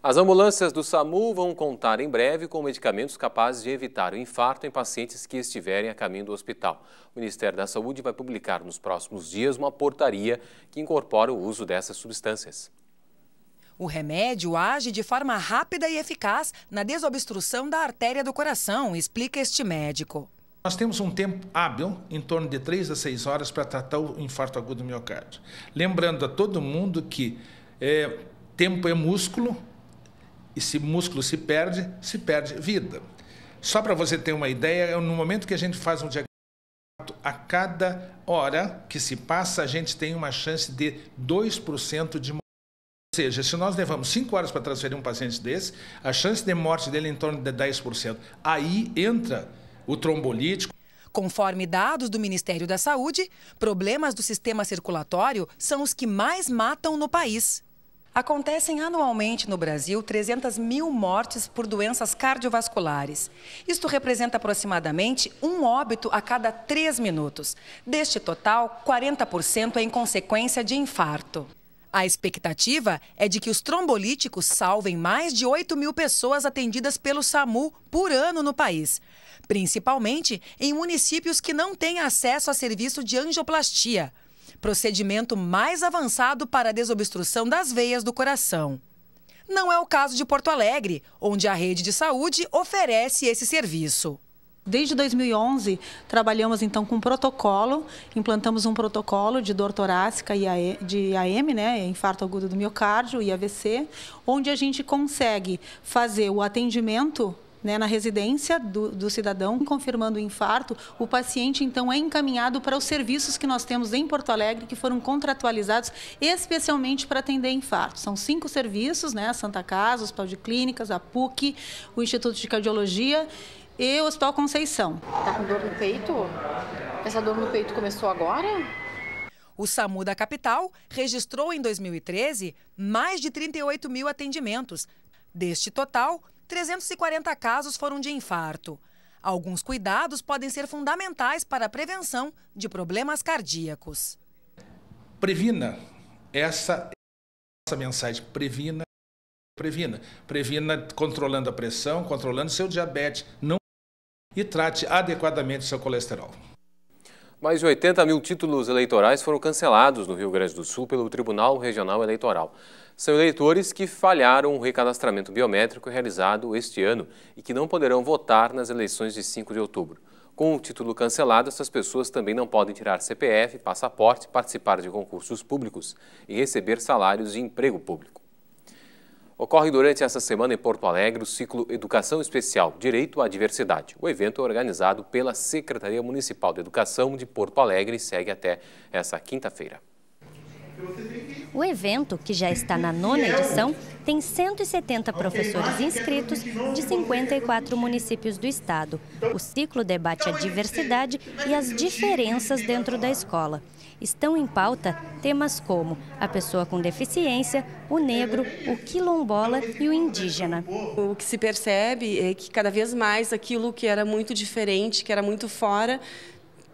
As ambulâncias do SAMU vão contar em breve com medicamentos capazes de evitar o infarto em pacientes que estiverem a caminho do hospital. O Ministério da Saúde vai publicar nos próximos dias uma portaria que incorpora o uso dessas substâncias. O remédio age de forma rápida e eficaz na desobstrução da artéria do coração, explica este médico. Nós temos um tempo hábil, em torno de 3 a 6 horas, para tratar o infarto agudo do miocárdio. Lembrando a todo mundo que é, tempo é músculo, e se músculo se perde, se perde vida. Só para você ter uma ideia, é no momento que a gente faz um diagnóstico, a cada hora que se passa, a gente tem uma chance de 2% de morte. Ou seja, se nós levamos 5 horas para transferir um paciente desse, a chance de morte dele é em torno de 10%. Aí entra o trombolítico. Conforme dados do Ministério da Saúde, problemas do sistema circulatório são os que mais matam no país. Acontecem anualmente no Brasil 300 mil mortes por doenças cardiovasculares. Isto representa aproximadamente um óbito a cada três minutos. Deste total, 40% é em consequência de infarto. A expectativa é de que os trombolíticos salvem mais de 8 mil pessoas atendidas pelo SAMU por ano no país, principalmente em municípios que não têm acesso a serviço de angioplastia procedimento mais avançado para a desobstrução das veias do coração. Não é o caso de Porto Alegre, onde a rede de saúde oferece esse serviço. Desde 2011, trabalhamos então com um protocolo, implantamos um protocolo de dor torácica e de AM, né, infarto agudo do miocárdio e AVC, onde a gente consegue fazer o atendimento né, na residência do, do, cidadão, confirmando o infarto, o paciente então é encaminhado para os serviços que nós temos em Porto Alegre, que foram contratualizados especialmente para atender infarto. São cinco serviços, né, a Santa Casa, o Hospital de Clínicas, a PUC, o Instituto de Cardiologia e o Hospital Conceição. Está com dor no peito? Essa dor no peito começou agora? O SAMU da capital registrou em 2013 mais de 38 mil atendimentos, Deste total, 340 casos foram de infarto. Alguns cuidados podem ser fundamentais para a prevenção de problemas cardíacos. Previna essa, essa mensagem, previna, previna, previna controlando a pressão, controlando seu diabetes, não e trate adequadamente seu colesterol. Mais de 80 mil títulos eleitorais foram cancelados no Rio Grande do Sul pelo Tribunal Regional Eleitoral. São eleitores que falharam o recadastramento biométrico realizado este ano e que não poderão votar nas eleições de 5 de outubro. Com o título cancelado, essas pessoas também não podem tirar CPF, passaporte, participar de concursos públicos e receber salários de emprego público. Ocorre durante essa semana em Porto Alegre o ciclo Educação Especial Direito à Diversidade. O evento é organizado pela Secretaria Municipal de Educação de Porto Alegre e segue até essa quinta-feira. O evento, que já está na nona edição, tem 170 professores inscritos de 54 municípios do estado. O ciclo debate a diversidade e as diferenças dentro da escola. Estão em pauta temas como a pessoa com deficiência, o negro, o quilombola e o indígena. O que se percebe é que cada vez mais aquilo que era muito diferente, que era muito fora,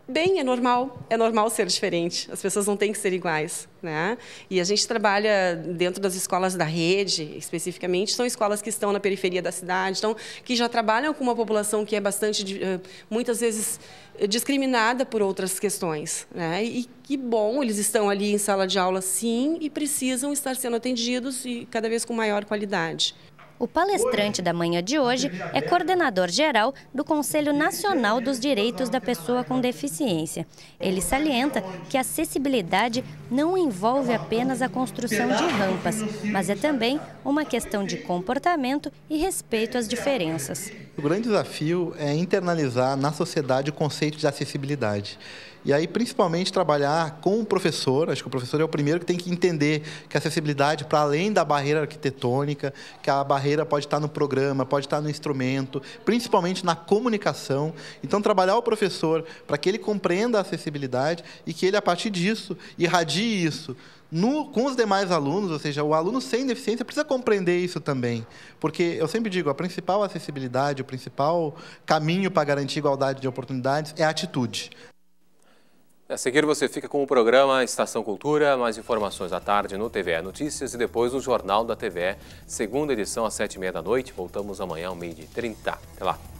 bem, é normal, é normal ser diferente. As pessoas não têm que ser iguais, né? E a gente trabalha dentro das escolas da rede, especificamente, são escolas que estão na periferia da cidade, então que já trabalham com uma população que é bastante, eh, muitas vezes eh, discriminada por outras questões, né? E que bom, eles estão ali em sala de aula, sim, e precisam estar sendo atendidos e cada vez com maior qualidade. O palestrante da manhã de hoje é coordenador geral do Conselho Nacional dos Direitos da Pessoa com Deficiência. Ele salienta que a acessibilidade não envolve apenas a construção de rampas, mas é também uma questão de comportamento e respeito às diferenças. O grande desafio é internalizar na sociedade o conceito de acessibilidade. E aí, principalmente, trabalhar com o professor. Acho que o professor é o primeiro que tem que entender que a acessibilidade, para além da barreira arquitetônica, que a barreira pode estar no programa, pode estar no instrumento, principalmente na comunicação. Então, trabalhar o professor para que ele compreenda a acessibilidade e que ele, a partir disso, irradie isso no, com os demais alunos, ou seja, o aluno sem deficiência precisa compreender isso também. Porque eu sempre digo, a principal acessibilidade, o principal caminho para garantir igualdade de oportunidades é a atitude. A seguir você fica com o programa Estação Cultura, mais informações à tarde no TVE Notícias e depois no Jornal da TVE, segunda edição às sete e meia da noite. Voltamos amanhã ao meio de e trinta. Até lá.